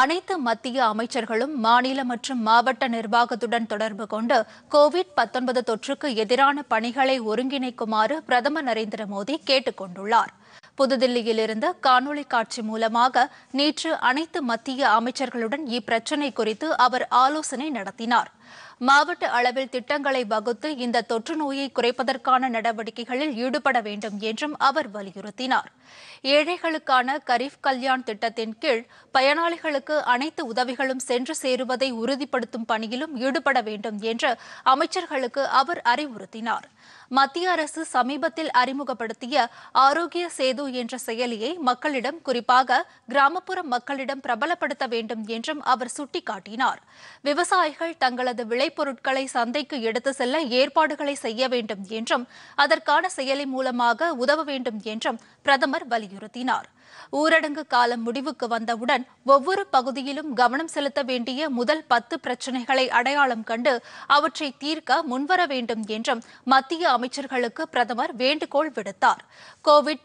அனைத்து மத்திய அமைச்சர்களும் மாநில மற்றும் மாவட்ட நிர்வாகத்துடன் தொடர்பு கொண்டு கோவிட் பத்தொன்பது தொற்றுக்கு எதிரான பணிகளை ஒருங்கிணைக்குமாறு பிரதமர் நரேந்திர மோடி கேட்டுக் கொண்டுள்ளார் புதுதில்லியிலிருந்து காணொலி காட்சி மூலமாக நேற்று அனைத்து மத்திய அமைச்சர்களுடன் இப்பிரச்சினை குறித்து அவர் ஆலோசனை நடத்தினாா் மாவட்ட அளவில் திட்டங்களை வகுத்து இந்த தொற்று நோயை குறைப்பதற்கான நடவடிக்கைகளில் ஈடுபட வேண்டும் என்றும் அவர் வலியுறுத்தினார் ஏழைகளுக்கான கரீப் கல்யாண் திட்டத்தின் கீழ் பயனாளிகளுக்கு அனைத்து உதவிகளும் சென்று சேருவதை உறுதிப்படுத்தும் பணியிலும் ஈடுபட வேண்டும் என்று அமைச்சர்களுக்கு அவர் அறிவுறுத்தினார் மத்திய அரசு சமீபத்தில் அறிமுகப்படுத்திய ஆரோக்கிய சேது என்ற செயலியை மக்களிடம் குறிப்பாக கிராமப்புற மக்களிடம் பிரபலப்படுத்த வேண்டும் என்றும் அவர் சுட்டிக்காட்டினார் விவசாயிகள் தங்களது தங்களது விளைபொருட்களை சந்தைக்கு எடுத்து செல்ல ஏற்பாடுகளை செய்ய வேண்டும் என்றும் அதற்கான செயலி மூலமாக உதவ வேண்டும் என்றும் பிரதமர் வலியுறுத்தினார் ஊரடங்கு காலம் முடிவுக்கு வந்தவுடன் ஒவ்வொரு பகுதியிலும் கவனம் செலுத்த வேண்டிய முதல் பத்து பிரச்சினைகளை அடையாளம் கண்டு அவற்றை தீர்க்க முன்வர வேண்டும் என்றும் மத்திய அமைச்சர்களுக்கு பிரதமர் வேண்டுகோள் விடுத்தார் கோவிட்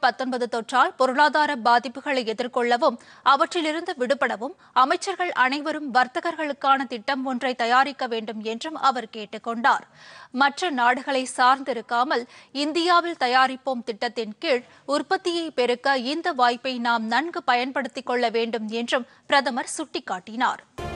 தொற்றால் பொருளாதார பாதிப்புகளை எதிர்கொள்ளவும் அவற்றிலிருந்து விடுபடவும் அமைச்சர்கள் அனைவரும் வர்த்தகர்களுக்கான திட்டம் ஒன்றை தயாரிக்க வேண்டும் என்றும் அவர் கேட்டுக் கொண்டார் மற்ற நாடுகளை சார்ந்திருக்காமல் இந்தியாவில் தயாரிப்போம் திட்டத்தின் கீழ் உற்பத்தியை பெருக்க இந்த வாய்ப்பை நாம் நன்கு பயன்படுத்திக் கொள்ள வேண்டும் என்றும் பிரதமர் சுட்டிக்காட்டினார்